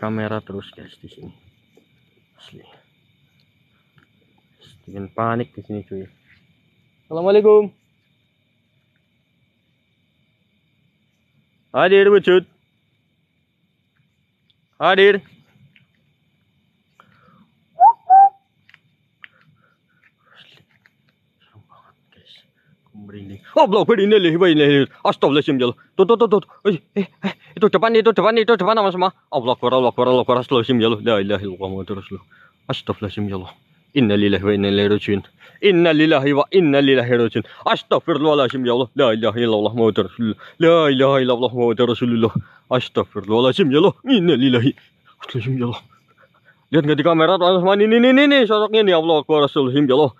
kamera terus guys di sini asli bikin panik di sini cuy assalamualaikum hadir wujud hadir merinding. Oh, blok ini lih, ini lih. ya Tuh, tuh, tuh, tuh. Eh, eh, itu depan, itu depan, itu depan sama semua. Allah akbar, Allah akbar, Allah akbar. Astagfirullahaladzim jalo. La ilaha illallah Muhammadur Rasulullah. Astagfirullahaladzim jalo. Inna lillahi wa inna ilaihi rajiun. Inna lillahi wa inna ilaihi rajiun. Astagfirullahaladzim ya Allah. La ilaha illallah Muhammadur Rasulullah. La ilaha illallah Muhammadur Rasulullah. Astagfirullahaladzim ya Allah. Inna lillahi. Astagfirullahaladzim ya Allah. Lihat nggak di kamera tuh, ini, ini, ini, ini, sosoknya nih, Allah Akbar, Rasulullah, ya Allah.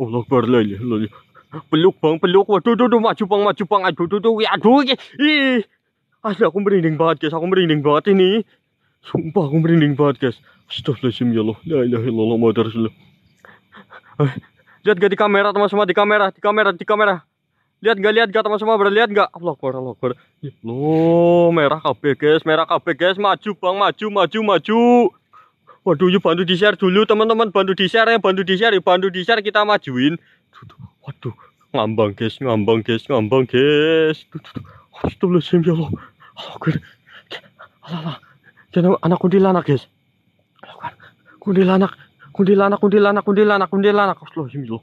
Allah Akbar, la ilaha illallah peluk bang peluk waduh duh, duh maju bang maju bang aduh duh duh aduh ih asli aku merinding banget guys aku merinding banget ini sumpah aku merinding banget guys astagfirullahaladzim ya Allah la ilaha mau terus loh. lihat gak di kamera teman-teman di kamera di kamera di kamera lihat gak lihat gak teman-teman berlihat gak Allah akbar Allah akbar ya merah KB guys merah KB guys maju bang maju maju maju waduh yuk bantu di share dulu teman-teman bantu di share ya bantu di share ya bantu di share kita majuin Duh, Aduh, ngambang guys, ngambang guys, ngambang guys. Duh, duh, Astagfirullahaladzim ya Allah. Allah gue. Allah Allah. kena anak kundilanak guys. Lakukan. Kundilanak. Kundilanak, kundilanak, kundilanak, kuntilanak. Astagfirullahaladzim ya Allah.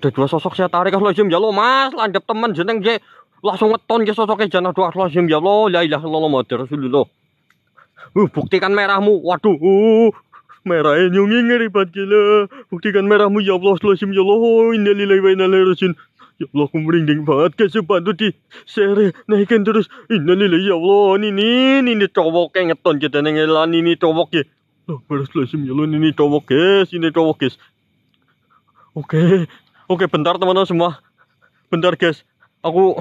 Ada dua sosok saya tarik astagfirullahaladzim ya Allah mas. landep teman jeneng je, Langsung ngeton ya sosoknya jangan doa astagfirullahaladzim ya Allah. La ilaha illallah Rasulullah. Uh, buktikan merahmu. Waduh. Uh merah nyungi ngeri pat gila buktikan merahmu ya Allah Allahim ya Allah oh, lilai wa inna ilaihi Ya Allah aku merinding banget guys bantu di share naikin terus lilai ya Allah ini ini cowok yang ngeton kita nengelan ini cowok ya Loh, selalu lazim ya ini cowok guys ini cowok guys Oke Oke bentar teman-teman semua Bentar guys Aku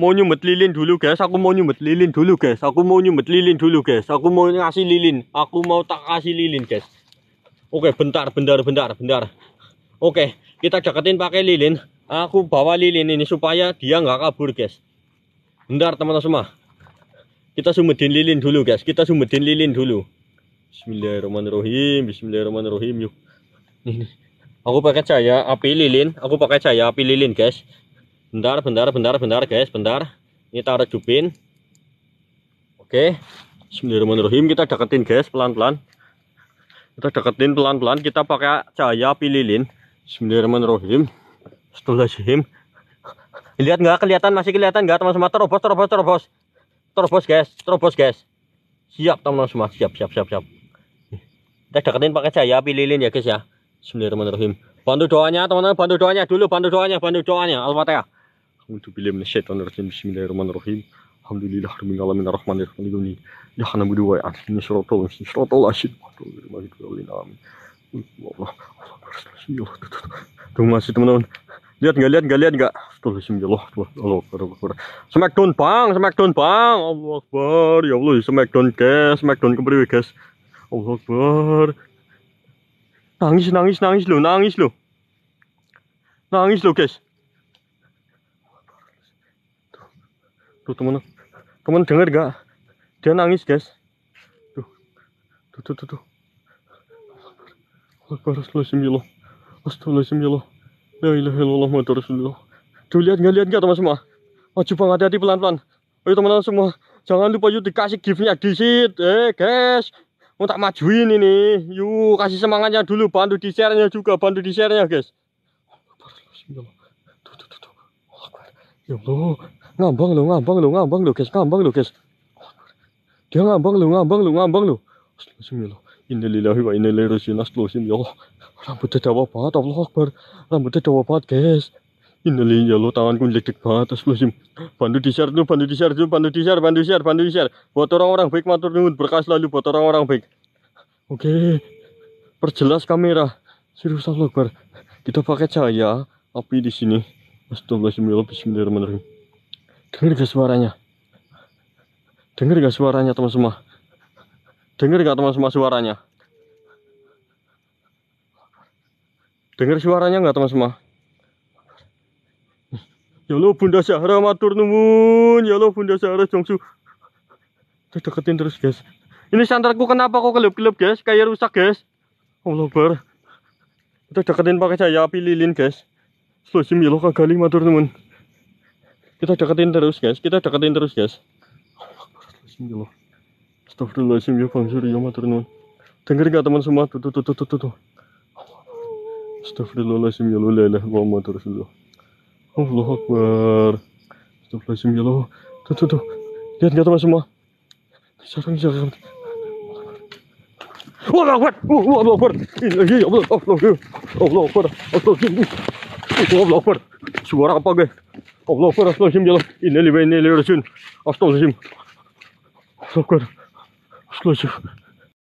mau nyumet lilin dulu guys aku mau nyumet lilin dulu guys aku mau nyumet lilin dulu guys aku mau ngasih lilin aku mau tak kasih lilin guys Oke, bentar, bentar, bentar, bentar. Oke, kita deketin pakai lilin. Aku bawa lilin ini supaya dia nggak kabur, guys. Bentar, teman-teman semua. Kita sumedin lilin dulu, guys. Kita sumedin lilin dulu. Bismillahirrahmanirrahim. Bismillahirrahmanirrahim. Yuk. Nih, Aku pakai cahaya api lilin. Aku pakai cahaya api lilin, guys. Bentar, bentar, bentar, bentar, guys. Bentar. Ini taruh jupin. Oke. Bismillahirrahmanirrahim. Kita deketin, guys, pelan-pelan kita deketin pelan-pelan kita pakai cahaya pililin Bismillahirrahmanirrahim Astagfirullahaladzim lihat nggak kelihatan masih kelihatan nggak teman-teman terobos terobos terobos terobos guys terobos guys siap teman-teman semua siap siap siap siap kita deketin pakai cahaya pililin ya guys ya Bismillahirrahmanirrahim bantu doanya teman-teman bantu doanya dulu bantu doanya bantu doanya Al-Fatihah Alhamdulillah Bismillahirrahmanirrahim Alhamdulillah rabbil alamin arrahmanir rahim ini ya hana budu wa ani syaratul syaratul asyid amin Allah ya Allah tuh masih teman-teman lihat nggak lihat nggak lihat nggak Bismillah ya Allah Akbar Smackdown bang Smackdown bang Allah Akbar ya Allah Smackdown guys Smackdown kembali guys Allah Akbar nangis nangis nangis lo nangis lo nangis lo guys tuh teman-teman teman denger gak dia nangis guys tuh tuh tuh tuh, tuh. Astagfirullah Astagfirullah Tuh lihat nggak lihat nggak teman semua Maju bang hati-hati pelan-pelan Ayo teman-teman semua Jangan lupa yuk dikasih giftnya di sit Eh guys Mau tak majuin ini Yuk kasih semangatnya dulu Bantu di share-nya juga Bantu di share-nya guys tuh tuh tuh tuh Ya Allah Ngambang lu, ngambang lu, ngambang lu, guys. Ngambang lu, guys. Dia ngambang lu, ngambang lu, ngambang lu. Bismillah. Innalillahi wa inna ilaihi raji'un. astagfirullah Ya Allah. Rambutnya dawa banget, Allah Akbar. Rambutnya dawa banget, guys. inilah ya Allah, tanganku jelek banget. Astagfirullahalazim. Bantu di-share dulu, bantu di-share dulu, bantu di-share, bantu di-share, bantu di-share. Buat orang-orang baik matur nuwun, berkah lalu buat orang-orang baik. Oke. Perjelas kamera. Serius Allah Akbar. Kita pakai cahaya api di sini. Astagfirullahaladzim, Bismillahirrahmanirrahim. Dengar gak suaranya? Dengar gak suaranya teman semua? Dengar gak teman semua suaranya? Dengar suaranya nggak teman semua? Ya lo Bunda Syahra matur nuwun. Ya lo Bunda Syahra Jongsu. Terus deketin terus, guys. Ini santarku kenapa kok kelup-kelup guys? Kayak rusak, guys. Allah bar. Terus deketin pakai saya api lilin, guys. Slow sim ya lo kagali matur nuwun. Kita deketin terus guys, kita deketin terus guys. Astagfirullahaladzim ya, ya Bang Surya matur nuwun. Dengar enggak teman semua? Tuh tuh tuh tuh tuh tuh. Astagfirullahaladzim ya la ilaha illallah Rasulullah. Allahu Akbar. Astagfirullahaladzim ya Allah. Tuh tuh tuh. Lihat enggak teman semua? Sarang sarang. Wah, Akbar. Wah, Akbar. Iya, iya, ya Allah. Allah. Allah Akbar. Allah Akbar. Suara apa, guys? Allah'u rasulahim diyelim. İnneli ve inneli Resul. Astagfirullahim. Allah'u rasulahim.